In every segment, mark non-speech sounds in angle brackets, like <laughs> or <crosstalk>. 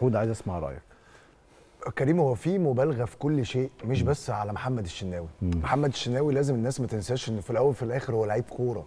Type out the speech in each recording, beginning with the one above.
حود عايز اسمع رايك كريم هو في مبالغه في كل شيء مش بس على محمد الشناوي مم. محمد الشناوي لازم الناس ما تنساش ان في الاول وفي الاخر هو لعيب كوره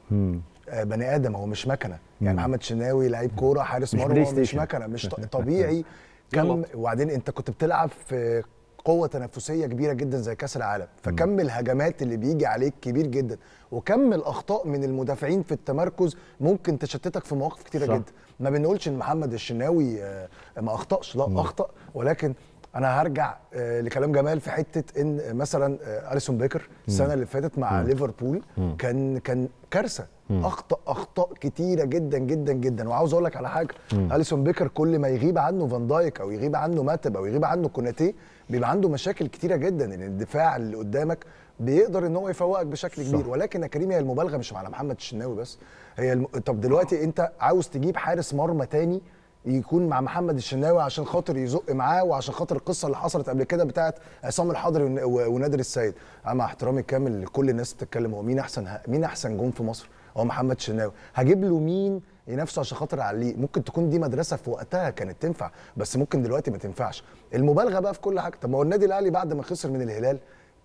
آه، بني ادم هو مش مكنه يعني محمد الشناوي لعيب كوره حارس مرمى مش مكنه مش <laughs> طبيعي كم وبعدين انت كنت بتلعب في قوه تنافسيه كبيره جدا زي كاس العالم فكم الهجمات اللي بيجي عليك كبير جدا وكم الاخطاء من المدافعين في التمركز ممكن تشتتك في مواقف كتيره صح. جدا ما بنقولش ان محمد الشناوي آه، ما اخطاش لا اخطا ولكن انا هرجع آه، لكلام جمال في حته ان مثلا آه، اليسون بيكر السنه اللي فاتت مع ليفربول كان كان كارثه اخطا اخطاء كتيره جدا جدا جدا وعاوز اقول لك على حاجه اليسون بيكر كل ما يغيب عنه فان دايك او يغيب عنه ماتب او يغيب عنه كوناتي بيبقى عنده مشاكل كتيره جدا ان الدفاع اللي قدامك بيقدر ان هو يفوقك بشكل كبير ولكن يا كريم هي المبالغه مش على محمد الشناوي بس هي الم... طب دلوقتي انت عاوز تجيب حارس مرمى تاني يكون مع محمد الشناوي عشان خاطر يزق معاه وعشان خاطر القصه اللي حصلت قبل كده بتاعه عصام الحضري ونادر السيد مع احترامي الكامل لكل الناس بتتكلم هو مين احسن مين احسن جون في مصر هو محمد الشناوي هجيب له مين ينافسه عشان خاطر عليه ممكن تكون دي مدرسه في وقتها كانت تنفع بس ممكن دلوقتي ما تنفعش المبالغه بقى في كل حاجه طب ما هو النادي الاهلي بعد ما خسر من الهلال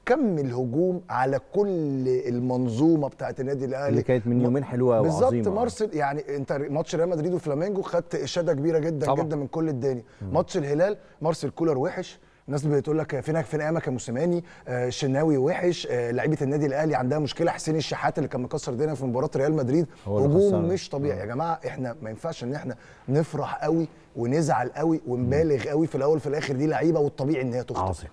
كم الهجوم على كل المنظومه بتاعه النادي الاهلي اللي كانت من يومين حلوه وعظيمه بالظبط مارسل يعني انت ماتش ريال مدريد وفلامينجو خدت اشاده كبيره جدا طبعا. جدا من كل الدنيا ماتش الهلال مارسل كولر وحش الناس بتقول لك فين فين ايامك يا موسيماني آه، شناوي وحش آه، لعيبه النادي الاهلي عندها مشكله حسين الشحات اللي كان مكسر الدنيا في مباراه ريال مدريد هجوم مش طبيعي آه. يا جماعه احنا ما ينفعش ان احنا نفرح قوي ونزعل قوي ونبالغ قوي في الاول في الاخر دي لعيبه والطبيعي ان هي تخطئ